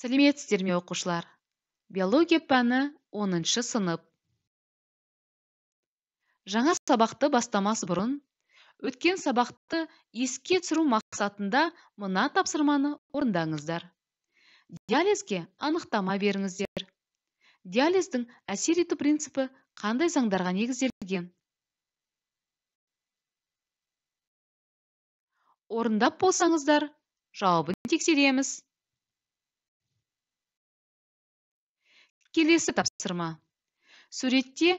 сәлеметсіздер ме оқушылар биология пәні 10 сынып жаңа сабақты бастамас бұрын өткен сабақты еске түсіру мақсатында мына тапсырманы орындаңыздар диализге анықтама беріңіздер диализдің әсер ету принципі қандай заңдарға негізделген орындап болсаңыздар жауабын тексереміз келесі тапсырма суретте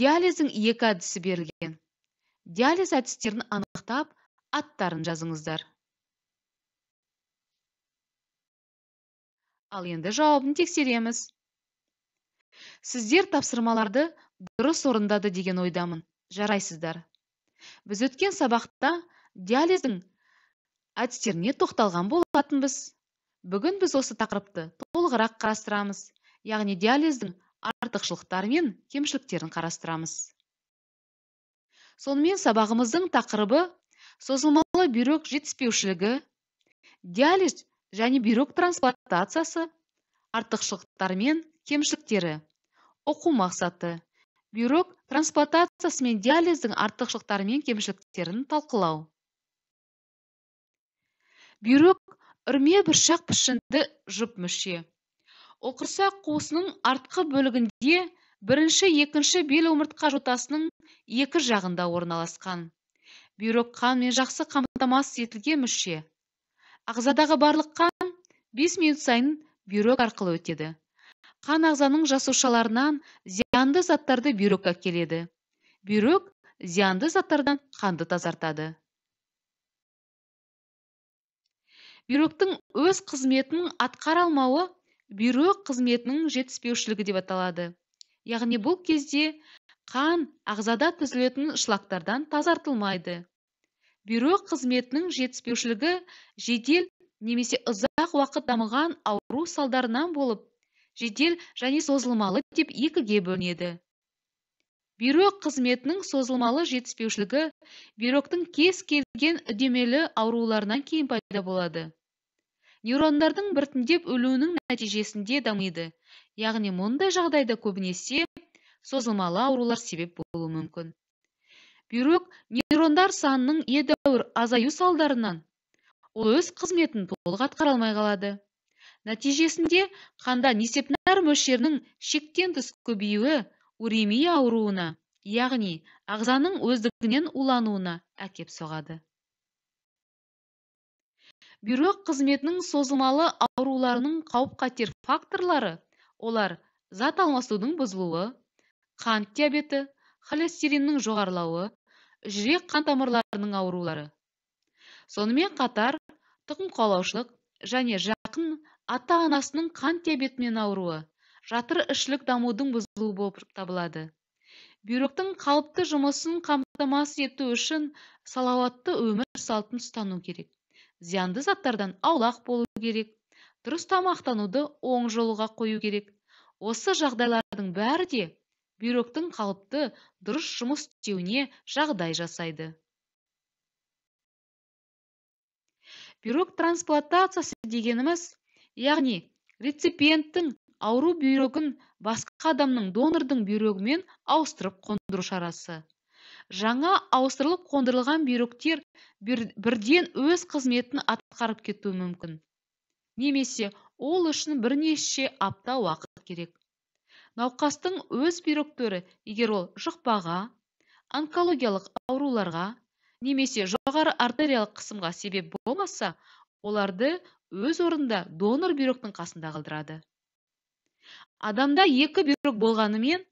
диализдің екі әдісі берілген диализ әдістерін анықтап аттарын жазыңыздар ал енді жауабын тексереміз сіздер тапсырмаларды дұрыс орындады деген ойдамын жарайсыздар біз өткен сабақта диализдің әдістеріне тоқталған болатынбыз бүгін біз осы тақырыпты толығырақ қарастырамыз яғни диализдің артықшылықтары мен кемшіліктерін қарастырамыз сонымен сабағымыздың тақырыбы созылмалы бүйрек жетіспеушілігі диализ және бүйрек трансплантациясы артықшылықтары мен кемшіліктері оқу мақсаты бүйрек трансплантациясы мен диализдің артықшылықтары мен кемшіліктерін талқылау бүйрек үрме бұршақ пішінді жұп мүше оқырсақ қуысының артқы бөлігінде бірінші екінші бел омыртқа жотасының екі жағында орналасқан бүйрек қанмен жақсы қамтамасыз етілген мүше ағзадағы барлық қан бес минут сайын бүйрек арқылы өтеді қан ағзаның жасушаларынан зиянды заттарды бүйрекке әкеледі бүйрек зиянды заттардан қанды тазартады бүйректің өз қызметін атқара алмауы бүйрек қызметінің жетіспеушілігі деп аталады яғни бұл кезде қан ағзада түзілетін шлактардан тазартылмайды бүйрек қызметінің жетіспеушілігі жедел немесе ұзақ уақыт дамыған ауру салдарынан болып жедел және созылмалы деп екіге бөлінеді бүйрек қызметінің созылмалы жетіспеушілігі бүйректің кез келген үдемелі ауруларынан кейін пайда болады нейрондардың біртіндеп өлуінің нәтижесінде дамиды яғни мұндай жағдайда көбінесе созылмалы аурулар себеп болуы мүмкін бүйрек нейрондар санының едәуір азаю салдарынан ол өз қызметін толық атқара алмай қалады нәтижесінде қанда несепнәр мөлшерінің шектен тыс көбеюі уремия ауруына яғни ағзаның өздігінен улануына әкеп соғады бүйрек қызметінің созылмалы ауруларының қауіп қатер факторлары олар зат алмасудың бұзылуы қант диабеті холестериннің жоғарылауы жүрек қан тамырларының аурулары сонымен қатар тұқым қуалаушылық және жақын ата анасының қант диабетімен ауруы жатыр ішілік дамудың бұзылуы болып табылады бүйректің қалыпты жұмысын қамтамасыз ету үшін салауатты өмір салтын ұстану керек зиянды заттардан аулақ болу керек дұрыс тамақтануды оң жолға қою керек осы жағдайлардың бәрі де бүйректің қалыпты дұрыс жұмыс істеуіне жағдай жасайды бүйрек трансплантациясы дегеніміз яғни реципиенттің ауру бүйрегін басқа адамның донордың бүйрегімен ауыстырып қондыру шарасы жаңа ауыстырылып қондырылған бүйректер бірден өз қызметін атқарып кетуі мүмкін немесе ол үшін бірнеше апта уақыт керек науқастың өз бүйректері егер ол жұқпаға онкологиялық ауруларға немесе жоғары артериялық қысымға себеп болмаса оларды өз орнында донор бүйректің қасында қалдырады адамда екі бүйрек болғанымен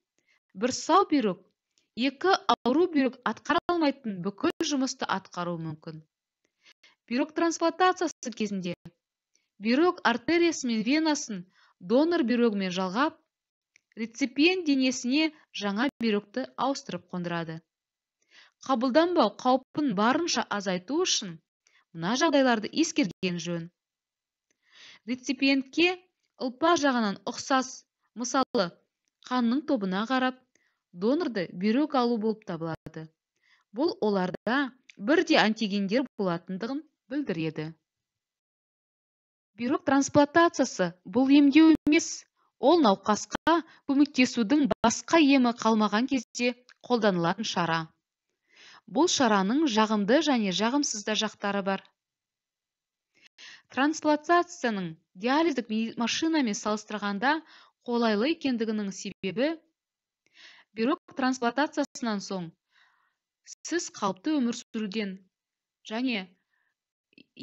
бір сау бүйрек екі ауру бүйрек атқара алмайтын бүкіл жұмысты атқаруы мүмкін бүйрек трансплантациясы кезінде бүйрек артериясы мен венасын донор бүйрегімен жалғап реципиент денесіне жаңа бүйректі ауыстырып қондырады қабылданбау қаупін барынша азайту үшін мына жағдайларды ескерген жөн реципиентке ұлпа жағынан ұқсас мысалы қанның тобына қарап донорды бүйрек алу болып табылады бұл оларда бірдей антигендер болатындығын білдіреді бүйрек трансплантациясы бұл емдеу емес ол науқасқа көмектесудің басқа емі қалмаған кезде қолданылатын шара бұл шараның жағымды және жағымсыз да жақтары бар трансплантацияның диализдік машинамен салыстырғанда қолайлы екендігінің себебі бирок трансплантациясынан соң сіз қалыпты өмір сүруден және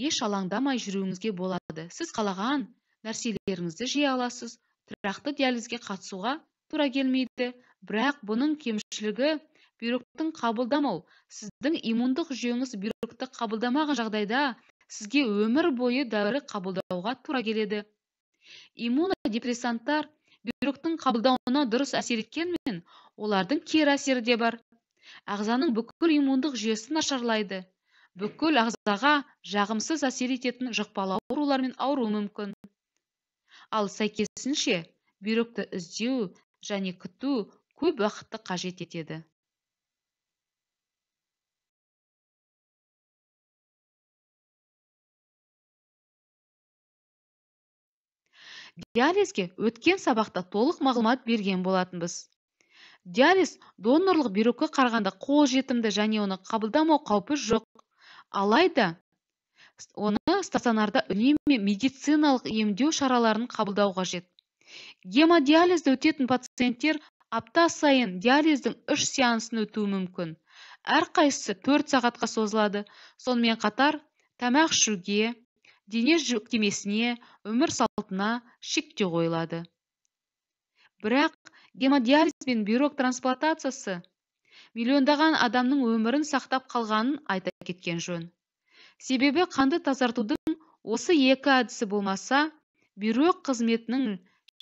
еш алаңдамай жүруіңізге болады сіз қалаған нәрселеріңізді жей аласыз тұрақты диализге қатысуға тура келмейді бірақ бұның кемшілігі бүйректің қабылдамау сіздің иммундық жүйеңіз бүйректі қабылдамаған жағдайда сізге өмір бойы дәрі қабылдауға тура келеді иммунодепрессанттар бүйректің қабылдауына дұрыс әсер еткенмен олардың кері әсері де бар ағзаның бүкіл иммундық жүйесі нашарлайды бүкіл ағзаға жағымсыз әсер ететін жұқпалы аурулармен ауруы мүмкін ал сәйкесінше бүйректі іздеу және күту көп уақытты қажет етеді диализге өткен сабақта толық мағлұмат берген болатынбыз диализ донорлық бүйрекке қарағанда қолжетімді және оны қабылдамау қаупі жоқ алайда оны стационарда үнемі медициналық емдеу шараларын қабылдау қажет гемодиализді өтетін пациенттер апта сайын диализдің үш сеансын өтуі мүмкін әрқайсысы төрт сағатқа созылады сонымен қатар тамақ ішуге дене жүктемесіне өмір салтына шектеу қойылады бірақ гемодиализ бен бүйрек трансплантациясы миллиондаған адамның өмірін сақтап қалғанын айта кеткен жөн себебі қанды тазартудың осы екі әдісі болмаса бүйрек қызметінің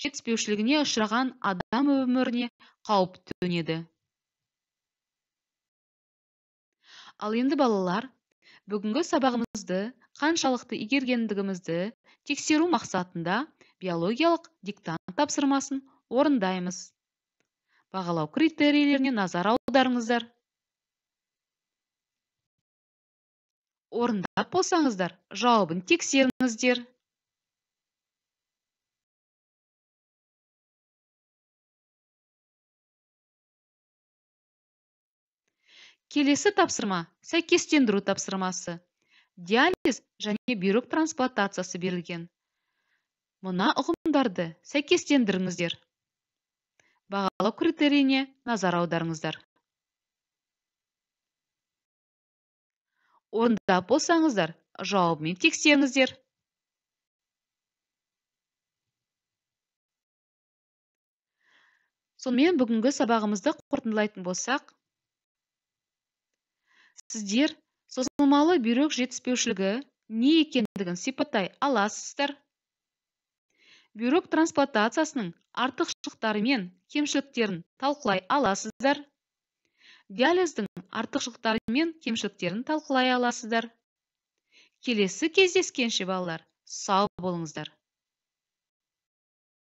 жетіспеушілігіне ұшыраған адам өміріне қауіп төнеді ал енді балалар бүгінгі сабағымызды қаншалықты игергендігімізді тексеру мақсатында биологиялық диктант тапсырмасын орындаймыз бағалау критерийлеріне назар аударыңыздар орындап болсаңыздар жауабын тексеріңіздер келесі тапсырма сәйкестендіру тапсырмасы диализ және бүйрек трансплантациясы берілген мына ұғымдарды сәйкестендіріңіздер бағалау критерийіне назар аударыңыздар орындап болсаңыздар жауабымен тексеріңіздер сонымен бүгінгі сабағымызды қорытындылайтын болсақ сіздер созылмалы бүйрек жетіспеушілігі не екендігін сипаттай аласыздар бүйрек трансплантациясының артықшылықтары мен кемшіліктерін талқылай аласыздар диализдің артықшылықтары мен кемшіліктерін талқылай аласыздар келесі кездескенше балалар сау болыңыздар